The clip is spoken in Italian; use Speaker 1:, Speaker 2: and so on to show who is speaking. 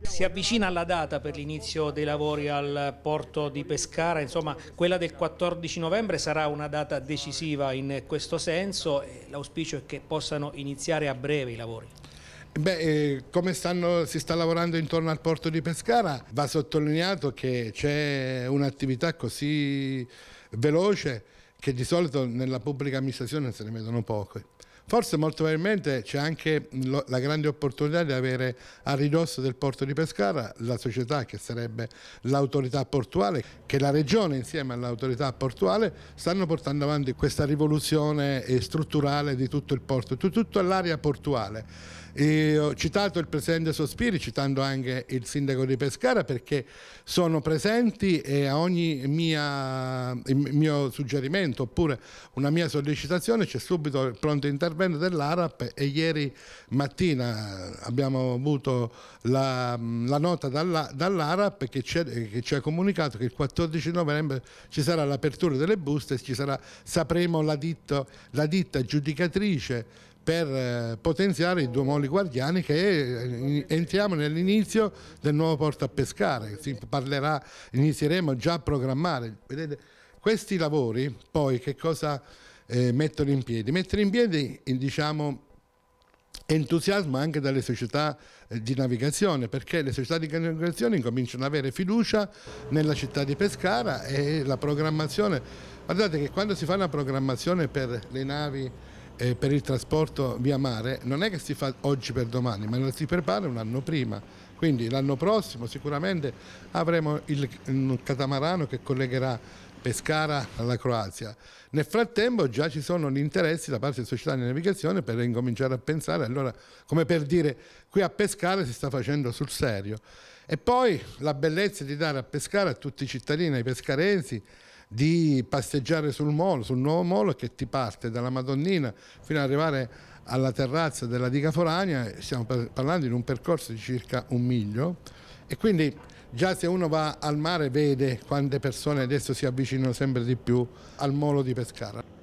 Speaker 1: Si avvicina alla data per l'inizio dei lavori al porto di Pescara, insomma quella del 14 novembre sarà una data decisiva in questo senso, l'auspicio è che possano iniziare a breve i lavori.
Speaker 2: Beh, eh, come stanno, si sta lavorando intorno al porto di Pescara, va sottolineato che c'è un'attività così veloce che di solito nella pubblica amministrazione se ne vedono poche. Forse molto probabilmente c'è anche lo, la grande opportunità di avere a ridosso del porto di Pescara la società che sarebbe l'autorità portuale, che la regione insieme all'autorità portuale stanno portando avanti questa rivoluzione strutturale di tutto il porto, di tutta l'area portuale. E ho citato il presidente Sospiri, citando anche il sindaco di Pescara perché sono presenti e a ogni mia, mio suggerimento oppure una mia sollecitazione c'è subito il pronto intervento l'intervento dell'ARAP e ieri mattina abbiamo avuto la, la nota dall'ARAP che ci, che ci, ha comunicato che il 14 novembre ci sarà l'apertura delle buste e sarà, sapremo la, ditto, la ditta giudicatrice per eh, potenziare i Duomoli guardiani che eh, entriamo nell'inizio del nuovo porto a pescare, si parlerà, inizieremo già a programmare. Vedete, questi lavori poi che cosa eh, mettere in piedi. Mettere in piedi, eh, diciamo, entusiasmo anche dalle società eh, di navigazione perché le società di navigazione cominciano ad avere fiducia nella città di Pescara e la programmazione guardate che quando si fa una programmazione per le navi eh, per il trasporto via mare non è che si fa oggi per domani ma si prepara un anno prima quindi l'anno prossimo sicuramente avremo il, il mm, catamarano che collegherà Pescara alla Croazia. Nel frattempo già ci sono gli interessi da parte delle società di navigazione per incominciare a pensare, allora come per dire qui a Pescara si sta facendo sul serio. E poi la bellezza di dare a Pescara a tutti i cittadini, ai pescarensi, di passeggiare sul molo, sul nuovo molo che ti parte dalla Madonnina fino ad arrivare alla terrazza della Diga Forania, stiamo parlando di un percorso di circa un miglio e quindi Già se uno va al mare vede quante persone adesso si avvicinano sempre di più al molo di Pescara.